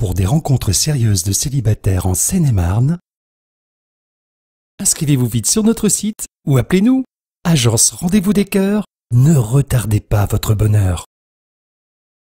pour des rencontres sérieuses de célibataires en Seine-et-Marne, inscrivez-vous vite sur notre site ou appelez-nous. Agence Rendez-vous des Cœurs, ne retardez pas votre bonheur.